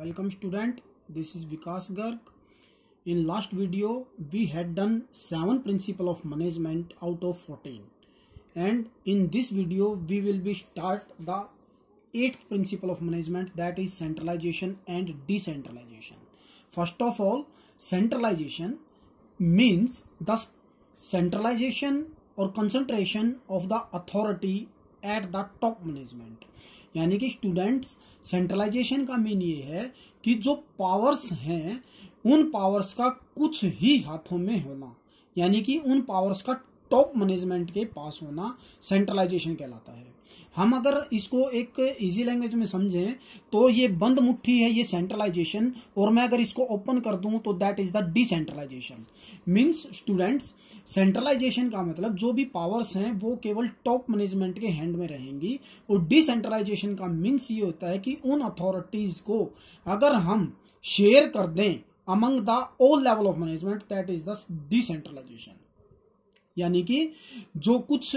welcome student this is Vikas Garg in last video we had done 7 principle of management out of 14 and in this video we will be start the 8th principle of management that is centralization and decentralization first of all centralization means the centralization or concentration of the authority at the top management यानी कि students centralisation का mean ये है कि जो powers हैं उन powers का कुछ ही हाथों में होना यानी कि उन पावर्स का टॉप मैनेजमेंट के पास होना सेंट्रलाइजेशन कहलाता है हम अगर इसको एक इजी लैंग्वेज में समझें तो ये बंद मुट्ठी है ये सेंट्रलाइजेशन और मैं अगर इसको ओपन कर दूं तो that is the decentralisation means students centralisation का मतलब जो भी पावर्स हैं वो केवल टॉप मैनेजमेंट के हैंड में रहेंगी और डिसेंट्रलाइजेशन का मींस ये होता है कि उन अथॉरिटीज को अगर हम शेयर कर दें among the all level of management that is the decentralisation यानी कि जो कुछ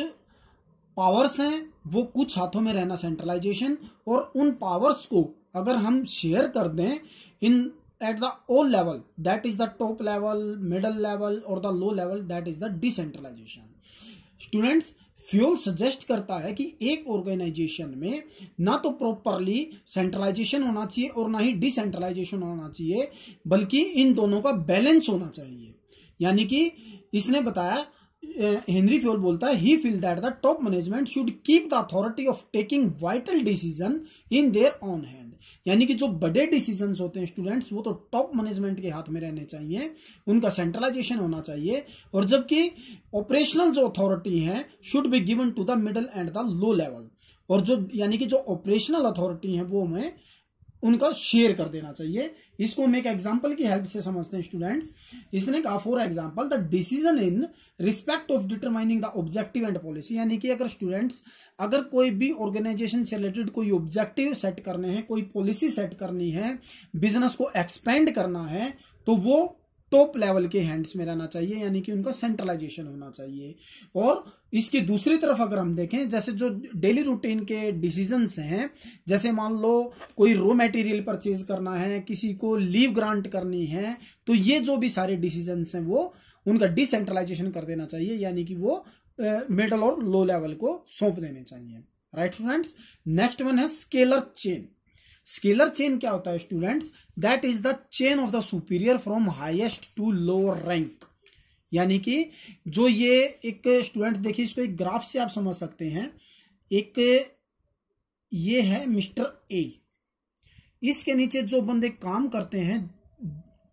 पावर्स हैं वो कुछ हाथों में रहना सेंट्रलाइजेशन और उन पावर्स को अगर हम शेयर कर दें in at the all level that is the top level middle level और the low level that is the decentralisation students Fayol suggest करता है कि एक ऑर्गेनाइजेशन में ना तो प्रॉपरली सेंट्रलाइजेशन होना चाहिए और ना ही डिसेंट्रलाइजेशन होना चाहिए बल्कि इन दोनों का बैलेंस होना चाहिए यानी कि इसने बताया हेनरी फ्योल बोलता है he feel that the top management should keep the authority of taking vital decision in their own hand यानी कि जो बड़े डिसीजन होते हैं स्टूडेंट्स वो तो टॉप मैनेजमेंट के हाथ में रहने चाहिए उनका सेंट्रलाइजेशन होना चाहिए और जबकि ऑपरेशनल जो अथॉरिटी है should be given to the middle and the low level और जो यानी कि जो ऑपरेशनल अथॉरिटी है वो हमें उनका शेयर कर देना चाहिए इसको हम एक एग्जाम्पल की हेल्प से समझते हैं स्टूडेंट्स इसने कहा for example the decision in respect of determining the objective and policy यानी कि अगर स्टूडेंट्स अगर कोई भी ऑर्गेनाइजेशन से रिलेटेड कोई ऑब्जेक्टिव सेट करने हैं कोई पॉलिसी सेट करनी है बिजनेस को एक्सपेंड करना है तो वो टॉप लेवल के हैंड्स में रहना चाहिए यानी कि उनका सेंट्रलाइजेशन होना चाहिए और इसकी दूसरी तरफ अगर हम देखें जैसे जो डेली रूटीन के डिसीजन हैं जैसे मान लो कोई रो मेटेरियल परचेज करना है किसी को लीव ग्रांट करनी है तो ये जो भी सारे डिसीजन हैं वो उनका डिसेंट्रलाइजेशन कर देना चाहिए यानी कि वो मिडल और लो लेवल को सौंप देने चाहिए राइट फ्रेंड्स नेक्स्ट वन है स्केलर चेन स्केलर चेन क्या होता है students that is the chain of the superior from highest to lower rank यानी कि जो ये एक स्टूडेंट देखिए इसको एक ग्राफ से आप समझ सकते हैं एक ये है मिस्टर ए इसके नीचे जो बंदे काम करते हैं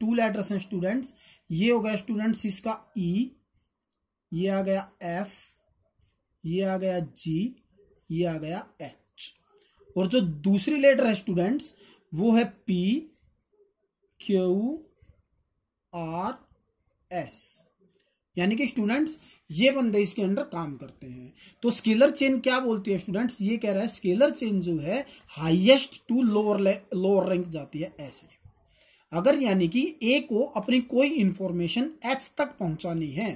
टू लेटर्स हैं स्टूडेंट्स ये हो गया स्टूडेंट्स इसका ई e, ये आ गया एफ ये आ गया जी ये आ गया एच और जो दूसरी लेटर है स्टूडेंट्स वो है पी क्यू आर एस यानी कि स्टूडेंट्स ये बंदे इसके अंडर काम करते हैं तो स्केलर चेन क्या बोलती है स्टूडेंट्स ये कह रहा है स्केलर चेन जो है highest to lower lower rank जाती है ऐसे अगर यानी कि ए को अपनी कोई इंफॉर्मेशन एच तक पहुंचानी है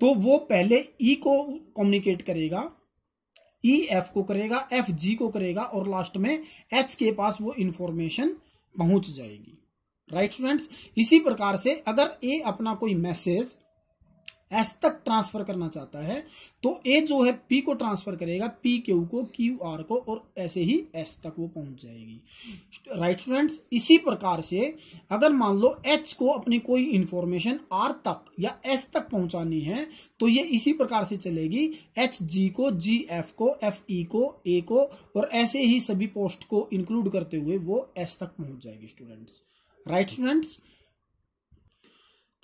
तो वो पहले ई e को कम्युनिकेट करेगा ई e, एफ को करेगा एफ जी को करेगा और लास्ट में एच के पास वो इंफॉर्मेशन पहुंच जाएगी राइट right, स्टूडेंट्स इसी प्रकार से अगर ए अपना कोई मैसेज एस तक ट्रांसफर करना चाहता है तो ए जो है पी को ट्रांसफर करेगा पी क्यू को क्यू आर को और ऐसे ही एस तक वो पहुंच जाएगी राइट स्टूडेंट्स इसी प्रकार से अगर मान लो एच को अपनी कोई इंफॉर्मेशन आर तक या एस तक पहुंचानी है तो ये इसी प्रकार से चलेगी एच जी को जी एफ को एफ ई e को ए को और ऐसे ही सभी पोस्ट को इंक्लूड करते हुए वो एस तक पहुंच जाएगी स्टूडेंट्स राइट स्टूडेंट्स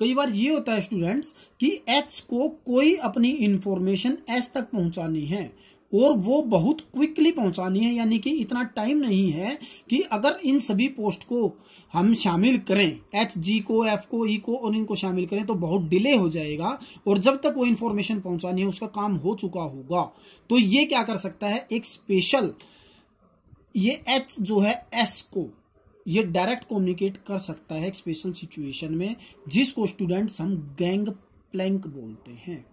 कई बार ये होता है स्टूडेंट्स कि एच को कोई अपनी इंफॉर्मेशन एस तक पहुंचानी है और वो बहुत क्विकली पहुंचानी है यानी कि इतना टाइम नहीं है कि अगर इन सभी पोस्ट को हम शामिल करें एच जी को एफ को ई e को और इनको शामिल करें तो बहुत डिले हो जाएगा और जब तक वो इन्फॉर्मेशन पहुंचानी है उसका काम हो चुका होगा तो ये क्या कर सकता है एक स्पेशल ये एच जो है एस को ये डायरेक्ट कम्युनिकेट कर सकता है एक स्पेशल सिचुएशन में जिसको स्टूडेंट्स हम गैंग प्लैंक बोलते हैं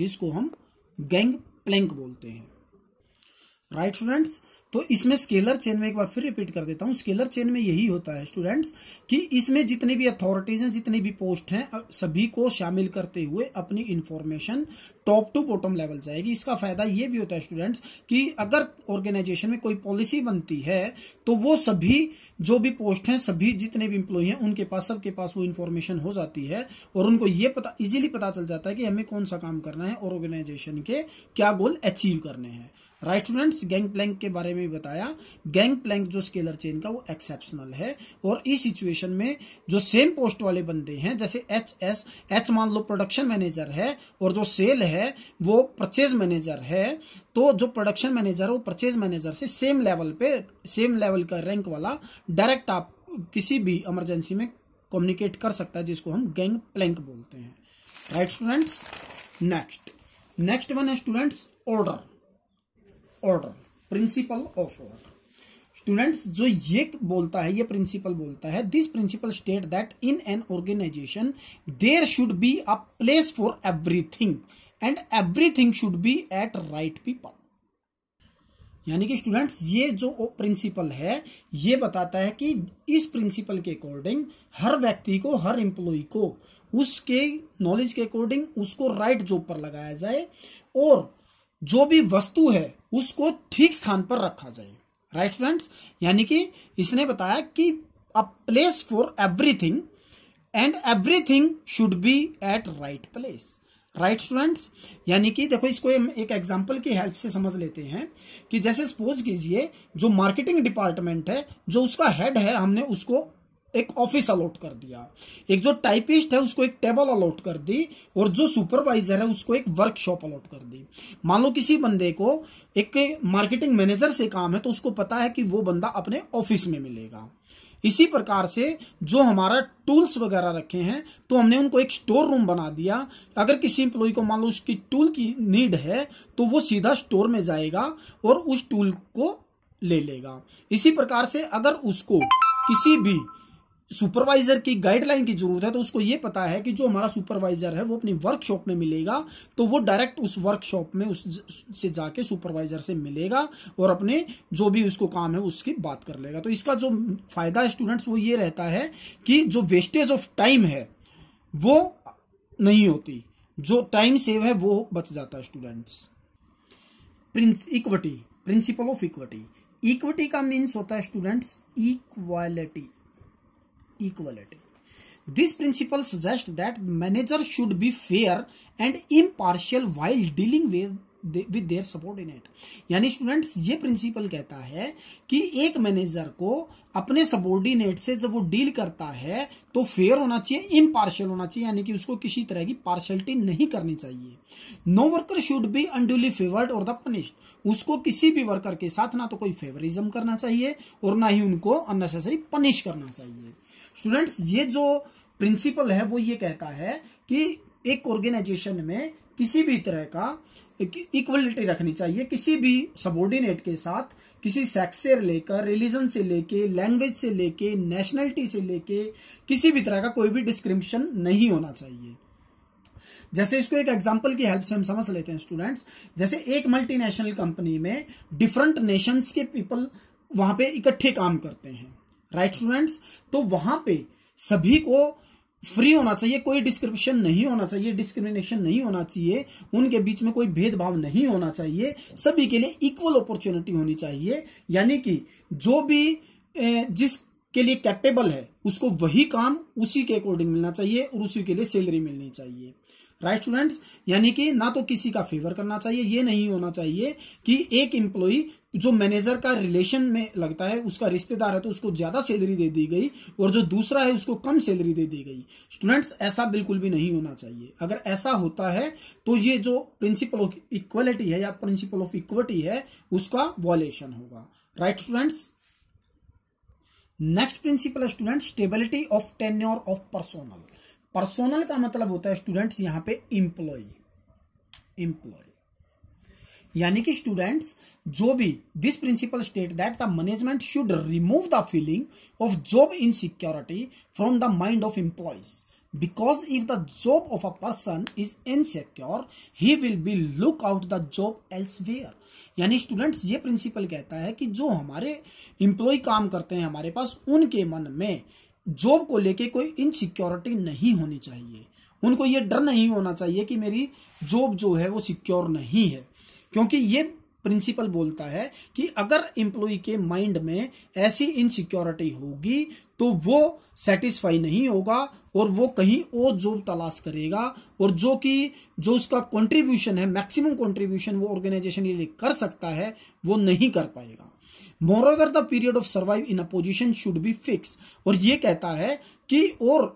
जिसको हम गैंग प्लैंक बोलते हैं राइट right, स्टूडेंट्स तो इसमें स्केलर चेन में एक बार फिर रिपीट कर देता हूँ स्केलर चेन में यही होता है स्टूडेंट्स कि इसमें जितनी भी अथॉरिटीज हैं जितनी भी पोस्ट हैं सभी को शामिल करते हुए अपनी information top to bottom level जाएगी इसका फायदा ये भी होता है स्टूडेंट्स कि अगर ऑर्गेनाइजेशन में कोई पॉलिसी बनती है तो वो सभी जो भी पोस्ट हैं सभी जितने भी इंप्लॉई हैं उनके पास सबके पास वो इन्फॉर्मेशन हो जाती है और उनको ये पता इजीली पता चल जाता है कि हमें कौन सा काम करना है और ऑर्गेनाइजेशन के क्या गोल अचीव करने हैं राइट स्टूडेंट्स गैंग प्लैंक के बारे में बताया गैंग प्लैंक जो स्केलर चेन का वो एक्सेप्शनल है और इस सिचुएशन में जो सेम पोस्ट वाले बंदे हैं जैसे एच एस एच मान लो प्रोडक्शन मैनेजर है और जो सेल है वो परचेज मैनेजर है तो जो प्रोडक्शन मैनेजर है वो परचेज मैनेजर से सेम लेवल पे सेम लेवल का रैंक वाला डायरेक्ट आप किसी भी इमरजेंसी में कम्युनिकेट कर सकता है जिसको हम गैंग प्लैंक बोलते हैं right students next next one है students order order principle of order students जो ये बोलता है ये प्रिंसिपल बोलता है this principle state that in an organisation there should be a place for everything and everything should be at right people यानी कि स्टूडेंट्स ये जो प्रिंसिपल है ये बताता है कि इस प्रिंसिपल के अकॉर्डिंग हर व्यक्ति को हर एम्प्लॉय को उसके नॉलेज के अकॉर्डिंग उसको राइट right जॉब पर लगाया जाए और जो भी वस्तु है उसको ठीक स्थान पर रखा जाए राइट फ्रेंड्स यानी कि इसने बताया कि a place for everything and everything should be at right place right students यानी कि देखो इसको एक एग्जाम्पल की हेल्प से समझ लेते हैं कि जैसे सपोज कीजिए जो मार्केटिंग डिपार्टमेंट है जो उसका हेड है हमने उसको एक ऑफिस अलॉट कर दिया एक जो टाइपिस्ट है उसको एक टेबल अलॉट कर दी और जो सुपरवाइजर है उसको एक वर्कशॉप अलॉट कर दी मान लो किसी बंदे को एक मार्केटिंग मैनेजर से काम है तो उसको पता है कि वो बंदा अपने ऑफिस में मिलेगा इसी प्रकार से जो हमारा टूल्स वगैरह रखे हैं तो हमने उनको एक स्टोर रूम बना दिया अगर किसी एम्प्लॉय को मान लो उसकी टूल की नीड है तो वो सीधा स्टोर में जाएगा और उस टूल को ले लेगा इसी प्रकार से अगर उसको किसी भी सुपरवाइजर की गाइडलाइन की जरूरत है तो उसको ये पता है कि जो हमारा सुपरवाइजर है वो अपनी वर्कशॉप में मिलेगा तो वो डायरेक्ट उस वर्कशॉप में उस से जाके सुपरवाइजर से मिलेगा और अपने जो भी उसको काम है उसकी बात कर लेगा तो इसका जो फायदा स्टूडेंट्स वो ये रहता है कि जो वेस्टेज ऑफ टाइम है वो नहीं होती जो टाइम सेव है वो बच जाता है students prince equity principle of equity equity का मीन्स होता है students equality equality this principle suggest that manager should be fair and impartial while dealing with with their subordinate यानी स्टूडेंट्स ये प्रिंसिपल कहता है कि एक मैनेजर को अपने सबोर्डिनेट से जब वो डील करता है तो फेयर होना चाहिए इम्पार्शियल होना चाहिए यानी कि उसको किसी तरह की पार्शलिटी नहीं करनी चाहिए no worker should be unduly favoured और द पनिश्ड उसको किसी भी वर्कर के साथ ना तो कोई फेवरिज्म करना चाहिए और ना ही उनको अननेसेसरी पनिश करना चाहिए स्टूडेंट्स ये जो प्रिंसिपल है वो ये कहता है कि एक ऑर्गेनाइजेशन में किसी भी तरह का इक्वलिटी रखनी चाहिए किसी भी सबोर्डिनेट के साथ किसी सेक्स से लेकर रिलीजन से लेके लैंग्वेज से लेके नेशनलिटी से लेके किसी भी तरह का कोई भी डिस्क्रिमिनेशन नहीं होना चाहिए जैसे इसको एक एग्जाम्पल की हेल्प से हम समझ लेते हैं स्टूडेंट्स जैसे एक मल्टीनेशनल कंपनी में डिफरेंट नेशंस के पीपल वहां पे इकट्ठे काम करते हैं राइट स्टूडेंट्स तो वहां पे सभी को फ्री होना चाहिए कोई डिस्क्रिप्शन नहीं होना चाहिए डिस्क्रिमिनेशन नहीं होना चाहिए उनके बीच में कोई भेदभाव नहीं होना चाहिए सभी के लिए इक्वल अपॉर्चुनिटी होनी चाहिए यानी कि जो भी जिस के लिए कैपेबल है उसको वही काम उसी के अकॉर्डिंग मिलना चाहिए और उसी के लिए सैलरी मिलनी चाहिए राइट स्टूडेंट्स यानी कि ना तो किसी का फेवर करना चाहिए ये नहीं होना चाहिए कि एक एम्प्लॉय जो मैनेजर का रिलेशन में लगता है उसका रिश्तेदार है तो उसको ज़्यादा सैलरी दे दी गई और जो दूसरा है उसको कम सैलरी दे दी गई स्टूडेंट्स ऐसा बिल्कुल भी नहीं होना चाहिए अगर ऐसा होता है तो ये जो प्रिंसिपल ऑफ इक्वलिटी है या प्रिंसिपल ऑफ इक्विटी है उसका वॉलेशन होगा right students next principle student stability of tenure of personnel personnel का मतलब होता है स्टूडेंट्स यहां पे इंप्लॉय इंप्लॉय यानी कि स्टूडेंट्स जो भी this principle state that the management should remove the feeling of job insecurity from the mind of employees because if the job of a person is insecure he will be look out the job elsewhere यानी students ये principle कहता है कि जो हमारे employee काम करते हैं हमारे पास उनके मन में जॉब को लेके कोई इनसिक्योरिटी नहीं होनी चाहिए उनको ये डर नहीं होना चाहिए कि मेरी जॉब जो है वो सिक्योर नहीं है क्योंकि ये प्रिंसिपल बोलता है कि अगर इंप्लॉई के माइंड में ऐसी इनसिक्योरिटी होगी तो वो सेटिस्फाई नहीं होगा और वो कहीं और जॉब तलाश करेगा और जो कि जो उसका कंट्रीब्यूशन है मैक्सिमम कंट्रीब्यूशन वो ऑर्गेनाइजेशन के लिए कर सकता है वो नहीं कर पाएगा moreover the period of survive in a position should be fix और ये कहता है कि और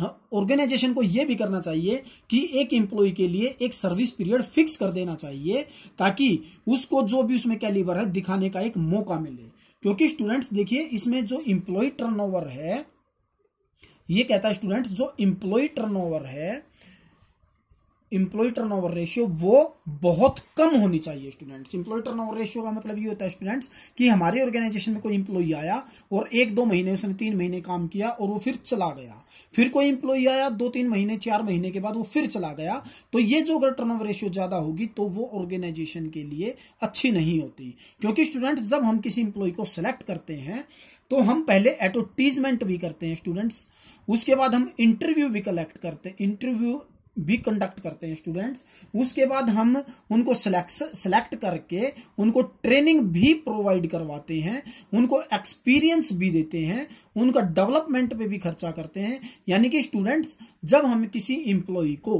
ऑर्गेनाइजेशन हाँ, को यह भी करना चाहिए कि एक एम्प्लॉय के लिए एक सर्विस पीरियड फिक्स कर देना चाहिए ताकि उसको जो भी उसमें कैलिबर है दिखाने का एक मौका मिले क्योंकि स्टूडेंट्स देखिए इसमें जो इंप्लॉय टर्नओवर है ये कहता है स्टूडेंट्स जो इंप्लॉय टर्नओवर है टर्न टर्नओवर रेशियो वो बहुत कम होनी चाहिए स्टूडेंट्स एम्प्लॉय टर्नओवर रेशियो का मतलब ये होता है स्टूडेंट्स कि हमारे ऑर्गेनाइजेशन में कोई एम्प्लॉय आया और एक दो महीने उसने तीन महीने काम किया और वो फिर चला गया फिर कोई एम्प्लॉय आया दो तीन महीने चार महीने के बाद वो फिर चला गया तो ये जो अगर ओवर रेशियो ज़्यादा होगी तो वो ऑर्गेनाइजेशन के लिए अच्छी नहीं होती क्योंकि स्टूडेंट्स जब हम किसी एम्प्लॉय को सिलेक्ट करते हैं तो हम पहले एडवर्टीजमेंट भी करते हैं स्टूडेंट्स उसके बाद हम इंटरव्यू भी कलेक्ट करते हैं इंटरव्यू भी कंडक्ट करते हैं स्टूडेंट्स उसके बाद हम उनको सिलेक्ट करके उनको ट्रेनिंग भी प्रोवाइड करवाते हैं उनको एक्सपीरियंस भी देते हैं उनका डेवलपमेंट पे भी खर्चा करते हैं यानी कि स्टूडेंट्स जब हम किसी एम्प्लॉय को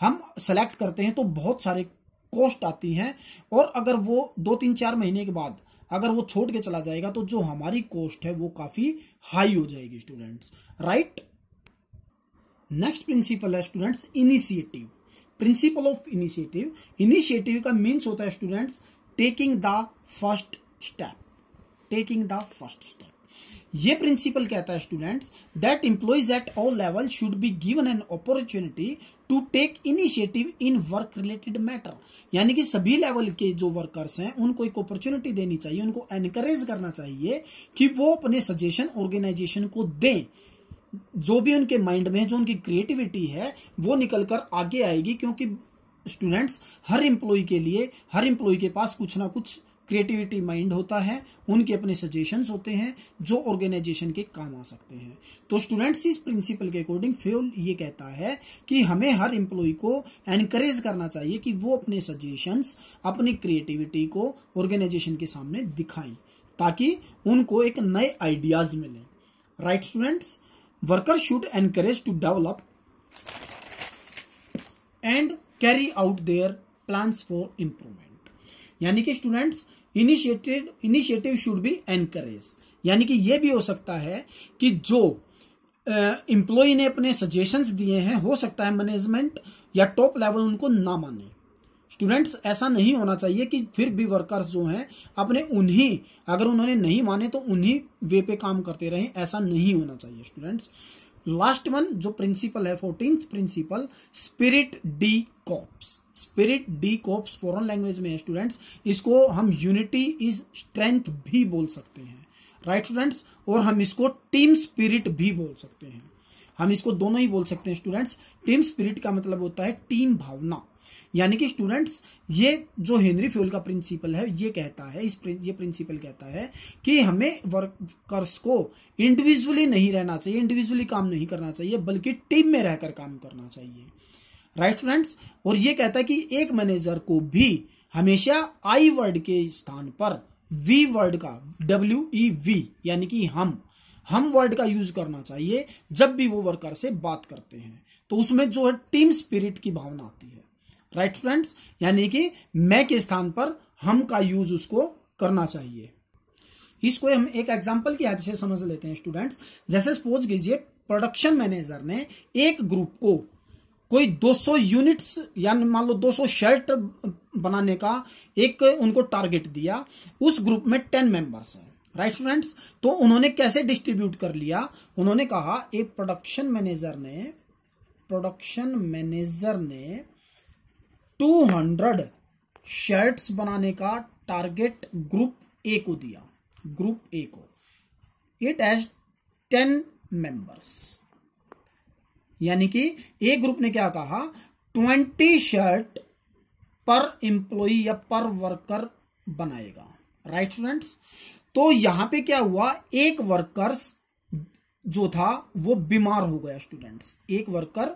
हम सेलेक्ट करते हैं तो बहुत सारे कॉस्ट आती हैं और अगर वो दो तीन चार महीने के बाद अगर वो छोड़ के चला जाएगा तो जो हमारी कॉस्ट है वो काफ़ी हाई हो जाएगी students right right? Next principle है students initiative principle of initiative initiative का मीन्स होता है students taking the first step taking the first step ये प्रिंसिपल कहता है students that employees at all level should be given an opportunity to take initiative in work related matter यानी कि सभी level के जो वर्कर्स हैं उनको एक अपॉर्चुनिटी देनी चाहिए उनको एनकरेज करना चाहिए कि वो अपने सजेशन ऑर्गेनाइजेशन को दें जो भी उनके माइंड में है जो उनकी क्रिएटिविटी है वो निकल कर आगे आएगी क्योंकि स्टूडेंट्स हर एम्प्लॉय के लिए हर एम्प्लॉय के पास कुछ ना कुछ क्रिएटिविटी माइंड होता है उनके अपने सजेशंस होते हैं जो ऑर्गेनाइजेशन के काम आ सकते हैं तो स्टूडेंट्स इस प्रिंसिपल के अकॉर्डिंग फ्यूल ये कहता है कि हमें हर एम्प्लॉय को एनकरेज करना चाहिए कि वो अपने सजेशंस अपनी क्रिएटिविटी को ऑर्गेनाइजेशन के सामने दिखाएं ताकि उनको एक नए आइडियाज मिलें right students worker should encourage to develop and carry out their plan for improvement यानी कि students initiated initiative should be encourage यानी कि यह भी हो सकता है कि जो एम्प्लॉय uh, ने अपने सजेशंस दिए हैं हो सकता है मैनेजमेंट या टॉप लेवल उनको ना माने स्टूडेंट्स ऐसा नहीं होना चाहिए कि फिर भी वर्कर्स जो हैं अपने उन्हीं अगर उन्होंने नहीं माने तो उन्हीं वे पे काम करते रहें ऐसा नहीं होना चाहिए स्टूडेंट्स लास्ट वन जो प्रिंसिपल है fourteen principle spirit de corps spirit de corps foreign language में है स्टूडेंट्स इसको हम यूनिटी इज स्ट्रेंथ भी बोल सकते हैं राइट right, स्टूडेंट्स और हम इसको टीम स्पिरिट भी बोल सकते हैं हम इसको दोनों ही बोल सकते हैं स्टूडेंट्स टीम स्पिरिट का मतलब होता है टीम भावना यानी कि स्टूडेंट्स ये जो हेनरी फ्यूल का प्रिंसिपल है ये कहता है इस ये प्रिंसिपल कहता है कि हमें वर्कर्स को इंडिविजुअली नहीं रहना चाहिए इंडिविजुअली काम नहीं करना चाहिए बल्कि टीम में रहकर काम करना चाहिए राइट स्टूडेंट्स और ये कहता है कि एक मैनेजर को भी हमेशा आई वर्ड के स्थान पर वी वर्ड का डब्ल्यू ई वी यानी कि हम हम वर्ड का यूज करना चाहिए जब भी वो वर्कर से बात करते हैं तो उसमें जो है टीम स्पिरिट की भावना आती है राइट फ्रेंड्स यानी कि मैं के स्थान पर हम का यूज उसको करना चाहिए इसको हम एक एग्जाम्पल की हेल्प से समझ लेते हैं स्टूडेंट्स जैसे सपोज कीजिए प्रोडक्शन मैनेजर ने एक ग्रुप को कोई 200 यूनिट्स या मान लो 200 शर्ट बनाने का एक उनको टारगेट दिया उस ग्रुप में 10 मेंबर्स हैं राइट स्टूडेंट्स तो उन्होंने कैसे डिस्ट्रीब्यूट कर लिया उन्होंने कहा एक प्रोडक्शन मैनेजर ने प्रोडक्शन मैनेजर ने 200 शर्ट्स बनाने का टारगेट ग्रुप ए को दिया ग्रुप ए को इट एज टेन मेंबर्स यानी कि ए ग्रुप ने क्या कहा ट्वेंटी शर्ट पर एम्प्लॉई या पर वर्कर बनाएगा राइट right, स्टूडेंट्स तो यहां पे क्या हुआ एक वर्कर्स जो था वो बीमार हो गया स्टूडेंट्स एक वर्कर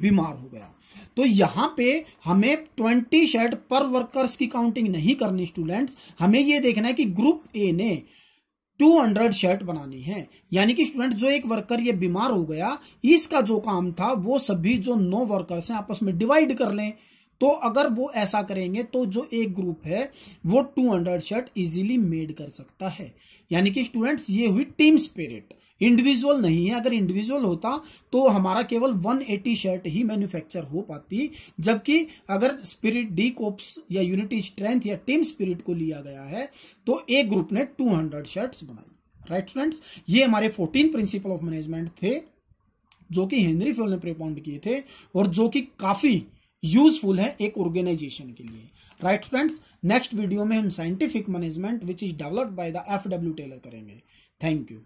बीमार हो गया तो यहां पे हमें ट्वेंटी शर्ट पर वर्कर्स की काउंटिंग नहीं करनी स्टूडेंट्स हमें ये देखना है कि ग्रुप ए ने 200 शर्ट बनानी है यानी कि स्टूडेंट जो एक वर्कर ये बीमार हो गया इसका जो काम था वो सभी जो नौ वर्कर्स हैं आपस में डिवाइड कर लें तो अगर वो ऐसा करेंगे तो जो एक ग्रुप है वो 200 शर्ट इजीली मेड कर सकता है यानी कि स्टूडेंट्स ये हुई टीम स्पिरिट इंडिविजुअल नहीं है अगर इंडिविजुअल होता तो हमारा केवल 180 शर्ट ही मैन्युफैक्चर हो पाती जबकि अगर स्पिरिट डी कोप्स या यूनिटी स्ट्रेंथ या टीम स्पिरिट को लिया गया है तो एक ग्रुप ने 200 शर्ट्स बनाई राइट स्टूडेंट्स ये हमारे 14 प्रिंसिपल ऑफ मैनेजमेंट थे जो कि हेनरी फ्योल ने प्रिपाउंड किए थे और जो कि काफी यूजफुल है एक ऑर्गेनाइजेशन के लिए राइट फ्रेंड्स नेक्स्ट वीडियो में हम scientific management which is developed by the F W Taylor करेंगे थैंक यू